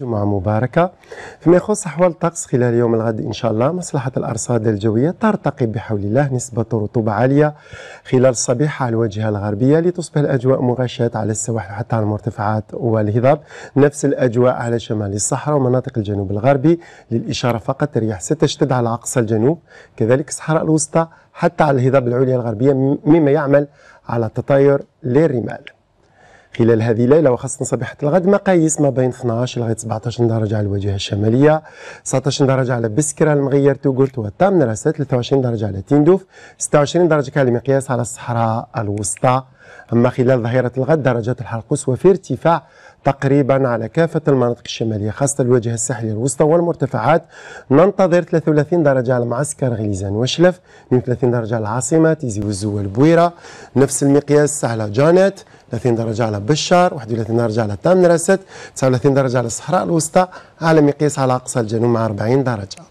جمعة مباركة فيما يخص أحوال الطقس خلال يوم الغد إن شاء الله مصلحة الأرصاد الجوية ترتقي بحول الله نسبة رطوبة عالية خلال الصبيحة على الواجهة الغربية لتصبح الأجواء مغشاة على السواحل حتى على المرتفعات والهضاب نفس الأجواء على شمال الصحراء ومناطق الجنوب الغربي للإشارة فقط الرياح ستشتد على أقصى الجنوب كذلك الصحراء الوسطى حتى على الهضاب العليا الغربية مما يعمل على تطاير للرمال خلال هذه الليله وخاصه صبيحه الغد مقاييس ما بين 12 لغايه 17 درجه على الواجهه الشماليه 19 درجه على بسكره المغير توغرت والتام نراسة 23 درجه على تندوف 26 درجه كالمقياس على الصحراء الوسطى اما خلال ظهيره الغد درجات الحراره قصوى في ارتفاع تقريبا على كافة المناطق الشمالية خاصة الواجهة الساحلية الوسطى والمرتفعات ننتظر 33 درجة على معسكر غليزان وشلف 32 درجة على العاصمة تيزي وزو والبويرة نفس المقياس على جانيت 30 درجة على بالشهر 31 درجة على تامن راست 39 درجة على الصحراء الوسطى على مقياس على أقصى الجنوب مع 40 درجة